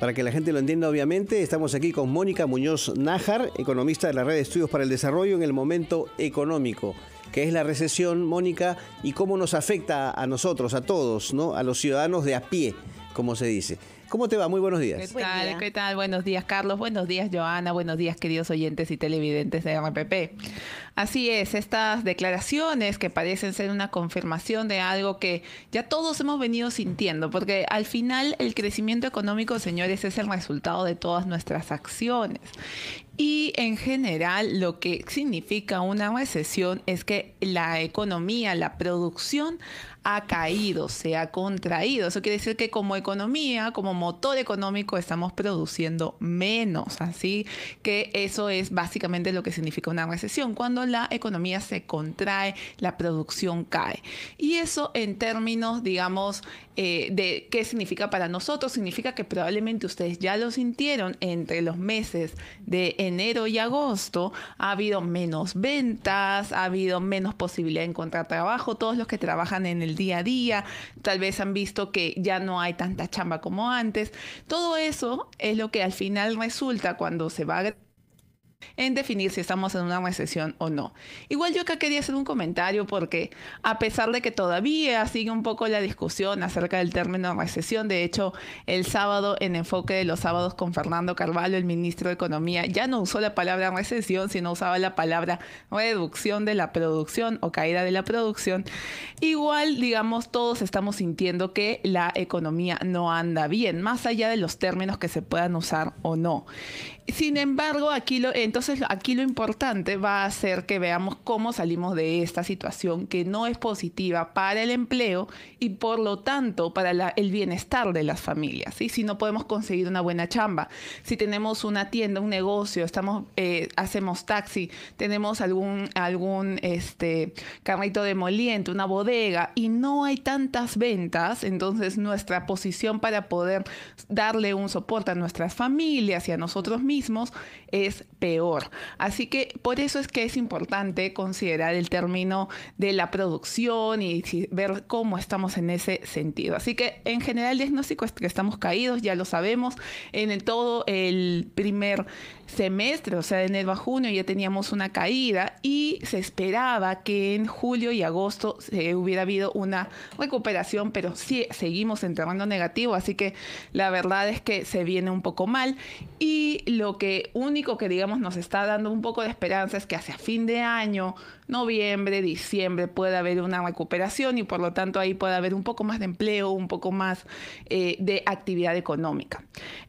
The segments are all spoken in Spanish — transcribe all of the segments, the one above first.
Para que la gente lo entienda, obviamente, estamos aquí con Mónica Muñoz Nájar, economista de la Red de Estudios para el Desarrollo en el Momento Económico. que es la recesión, Mónica, y cómo nos afecta a nosotros, a todos, ¿no? a los ciudadanos de a pie, como se dice. ¿Cómo te va? Muy buenos días. ¿Qué tal? ¿Qué tal? Buenos días, Carlos. Buenos días, Joana. Buenos días, queridos oyentes y televidentes de RPP. Así es, estas declaraciones que parecen ser una confirmación de algo que ya todos hemos venido sintiendo, porque al final el crecimiento económico, señores, es el resultado de todas nuestras acciones. Y en general lo que significa una recesión es que la economía, la producción ha caído, se ha contraído. Eso quiere decir que como economía, como motor económico, estamos produciendo menos. Así que eso es básicamente lo que significa una recesión, cuando la economía se contrae, la producción cae. Y eso en términos, digamos, eh, de qué significa para nosotros, significa que probablemente ustedes ya lo sintieron entre los meses de enero y agosto, ha habido menos ventas, ha habido menos posibilidad de encontrar trabajo, todos los que trabajan en el día a día tal vez han visto que ya no hay tan tanta chamba como antes. Todo eso es lo que al final resulta cuando se va a en definir si estamos en una recesión o no. Igual yo acá quería hacer un comentario porque a pesar de que todavía sigue un poco la discusión acerca del término recesión, de hecho el sábado en enfoque de los sábados con Fernando Carvalho, el ministro de Economía, ya no usó la palabra recesión, sino usaba la palabra reducción de la producción o caída de la producción. Igual, digamos, todos estamos sintiendo que la economía no anda bien, más allá de los términos que se puedan usar o no. Sin embargo, aquí lo, entonces aquí lo importante va a ser que veamos cómo salimos de esta situación que no es positiva para el empleo y por lo tanto para el bienestar de las familias. Y Si no podemos conseguir una buena chamba, si tenemos una tienda, un negocio, estamos, eh, hacemos taxi, tenemos algún, algún este, carrito de una bodega y no hay tantas ventas, entonces nuestra posición para poder darle un soporte a nuestras familias y a nosotros mismos es peor. Así que por eso es que es importante considerar el término de la producción y ver cómo estamos en ese sentido. Así que en general el diagnóstico es que estamos caídos, ya lo sabemos, en todo el primer semestre, o sea, de enero a junio ya teníamos una caída y se esperaba que en julio y agosto hubiera habido una recuperación, pero sí seguimos entrando negativo, así que la verdad es que se viene un poco mal y lo que único que digamos nos está dando un poco de esperanza es que hacia fin de año, noviembre, diciembre pueda haber una recuperación y por lo tanto ahí pueda haber un poco más de empleo, un poco más eh, de actividad económica.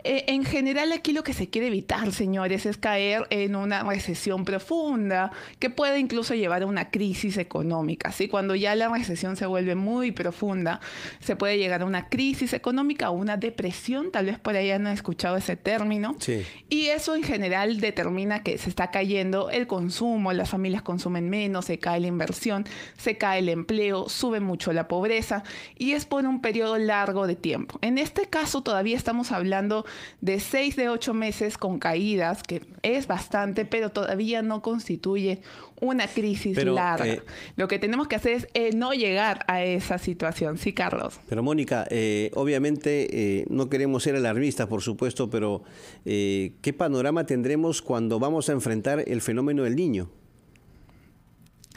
Eh, en general aquí lo que se quiere evitar, señores, es caer en una recesión profunda que puede incluso llevar a una crisis económica. Cuando ya la recesión se vuelve muy profunda, se puede llegar a una crisis económica o una depresión, tal vez por ahí han escuchado ese término. Y eso en general determina que se está cayendo el consumo, las familias consumen menos, se cae la inversión, se cae el empleo, sube mucho la pobreza y es por un periodo largo de tiempo. En este caso todavía estamos hablando de seis de ocho meses con caídas que es bastante, pero todavía no constituye una crisis larga. Eh, lo que tenemos que hacer es eh, no llegar a esa situación. Sí, Carlos. Pero Mónica, eh, obviamente no queremos ser alarmistas, por supuesto, pero ¿qué panorama tendremos cuando vamos a enfrentar el fenómeno del niño?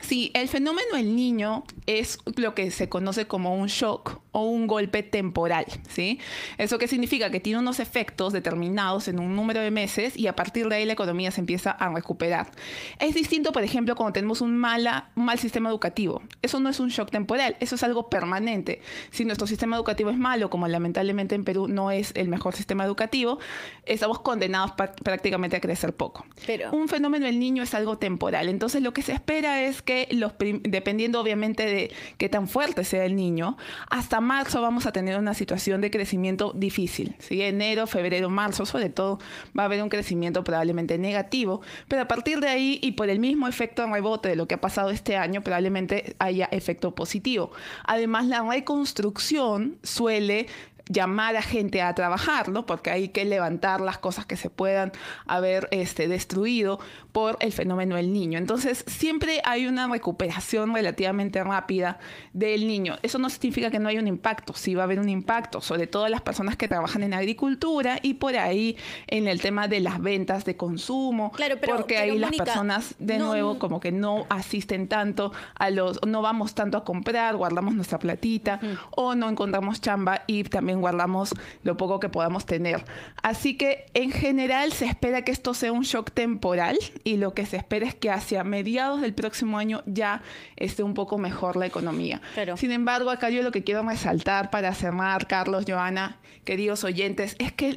Sí, el fenómeno del niño es lo que se conoce como un shock o un golpe temporal, ¿sí? Eso que significa que tiene unos efectos determinados en un número de meses y a partir de ahí la economía se empieza a recuperar. Es distinto, por ejemplo, cuando tenemos un, mala, mal sistema educativo. Eso no es un shock temporal, eso es algo permanente. Si nuestro sistema educativo es malo, como lamentablemente en Perú no es el mejor sistema educativo, estamos condenados prácticamente a crecer poco. Pero un fenómeno del niño es algo temporal. Entonces lo que se espera es que los dependiendo obviamente de qué tan fuerte sea el niño, hasta marzo vamos a tener una situación de crecimiento difícil. Enero, febrero, marzo, sobre todo, va a haber un crecimiento probablemente negativo, pero a partir de ahí y por el mismo efecto rebote de lo que ha pasado este año, probablemente haya efecto positivo. Además, la reconstrucción suele llamar a gente a trabajar, ¿no? Porque hay que levantar las cosas que se puedan haber este, destruido por el fenómeno del niño. Entonces, siempre hay una recuperación relativamente rápida del niño. Eso no significa que no haya un impacto, sí va a haber un impacto, sobre todo las personas que trabajan en agricultura y por ahí en el tema de las ventas de consumo, claro, pero, porque ahí las personas de nuevo como que no asisten tanto a los, no vamos tanto a comprar, guardamos nuestra platita o no encontramos chamba y también guardamos lo poco que podamos tener. Así que en general se espera que esto sea un shock temporal y lo que se espera es que hacia mediados del próximo año ya esté un poco mejor la economía. Sin embargo, acá yo lo que quiero resaltar para cerrar, Carlos, Joana, queridos oyentes, es que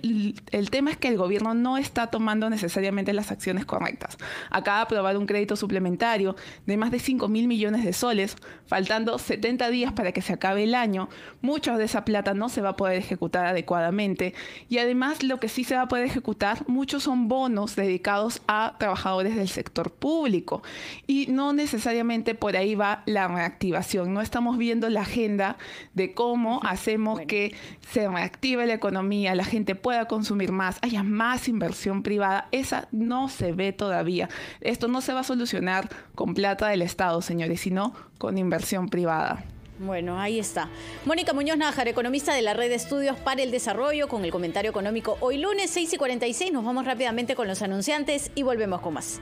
el, tema es que el gobierno no está tomando necesariamente las acciones correctas. Acaba de aprobar un crédito suplementario de más de 5 mil millones de soles, faltando 70 días para que se acabe el año. Muchos de esa plata no se va a poder ejecutar adecuadamente. Y además lo que sí se va a poder ejecutar, muchos son bonos dedicados a trabajadores del sector público. Y no necesariamente por ahí va la reactivación. No estamos viendo la agenda de cómo hacemos que se reactive la economía, la gente pueda consumir más, haya más inversión privada. Esa no se ve todavía. Esto no se va a solucionar con plata del Estado, señores, sino con inversión privada. Bueno, ahí está. Mónica Muñoz Nájar, economista de la Red de Estudios para el Desarrollo, con el comentario económico hoy lunes 6 y 46. Nos vamos rápidamente con los anunciantes y volvemos con más.